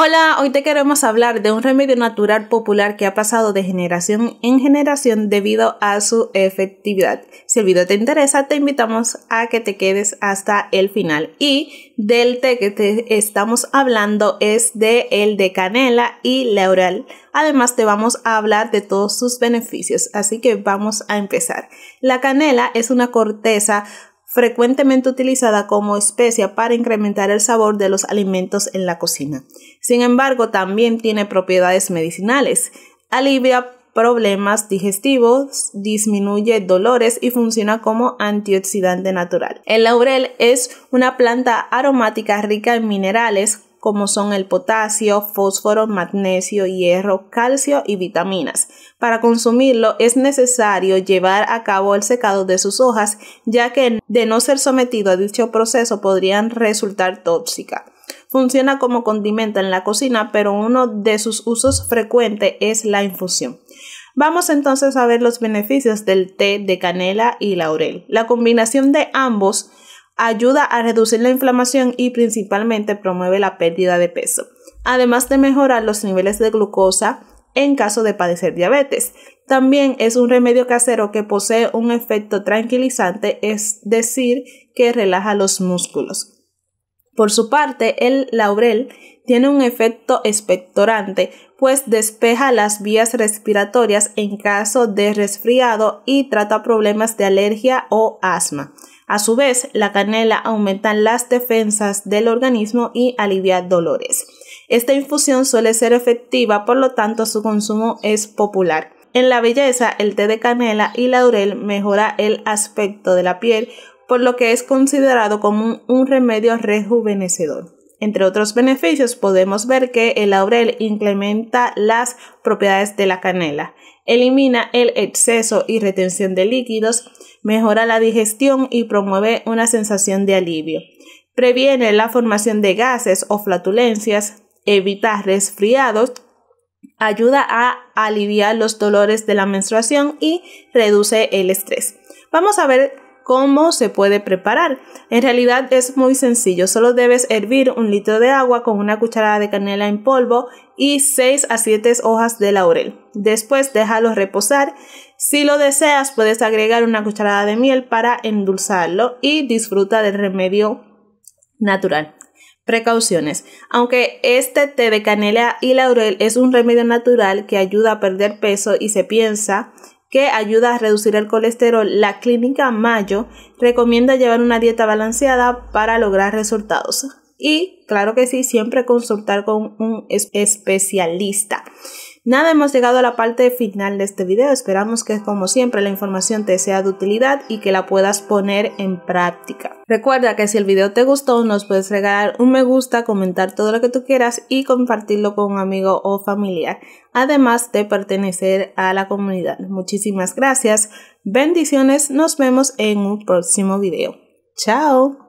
Hola, hoy te queremos hablar de un remedio natural popular que ha pasado de generación en generación debido a su efectividad. Si el video te interesa, te invitamos a que te quedes hasta el final. Y del té que te estamos hablando es de el de canela y laurel. Además, te vamos a hablar de todos sus beneficios, así que vamos a empezar. La canela es una corteza frecuentemente utilizada como especia para incrementar el sabor de los alimentos en la cocina. Sin embargo, también tiene propiedades medicinales, alivia problemas digestivos, disminuye dolores y funciona como antioxidante natural. El laurel es una planta aromática rica en minerales como son el potasio, fósforo, magnesio, hierro, calcio y vitaminas. Para consumirlo es necesario llevar a cabo el secado de sus hojas, ya que de no ser sometido a dicho proceso podrían resultar tóxica. Funciona como condimento en la cocina, pero uno de sus usos frecuentes es la infusión. Vamos entonces a ver los beneficios del té de canela y laurel. La combinación de ambos ayuda a reducir la inflamación y principalmente promueve la pérdida de peso, además de mejorar los niveles de glucosa en caso de padecer diabetes. También es un remedio casero que posee un efecto tranquilizante, es decir, que relaja los músculos. Por su parte, el laurel tiene un efecto expectorante, pues despeja las vías respiratorias en caso de resfriado y trata problemas de alergia o asma. A su vez, la canela aumenta las defensas del organismo y alivia dolores. Esta infusión suele ser efectiva, por lo tanto su consumo es popular. En la belleza, el té de canela y laurel mejora el aspecto de la piel, por lo que es considerado como un, remedio rejuvenecedor. Entre otros beneficios podemos ver que el laurel incrementa las propiedades de la canela, elimina el exceso y retención de líquidos, mejora la digestión y promueve una sensación de alivio. Previene la formación de gases o flatulencias, evita resfriados, ayuda a aliviar los dolores de la menstruación y reduce el estrés. Vamos a ver ¿Cómo se puede preparar? En realidad es muy sencillo, solo debes hervir un litro de agua con una cucharada de canela en polvo y 6 a 7 hojas de laurel. Después déjalo reposar. Si lo deseas puedes agregar una cucharada de miel para endulzarlo y disfruta del remedio natural. Precauciones. Aunque este té de canela y laurel es un remedio natural que ayuda a perder peso y se piensa que ayuda a reducir el colesterol, la clínica Mayo recomienda llevar una dieta balanceada para lograr resultados. Y claro que sí, siempre consultar con un especialista. Nada, hemos llegado a la parte final de este video. Esperamos que, como siempre, la información te sea de utilidad y que la puedas poner en práctica. Recuerda que si el video te gustó, nos puedes regalar un me gusta, comentar todo lo que tú quieras y compartirlo con un amigo o familiar, además de pertenecer a la comunidad. Muchísimas gracias, bendiciones, nos vemos en un próximo video. ¡Chao!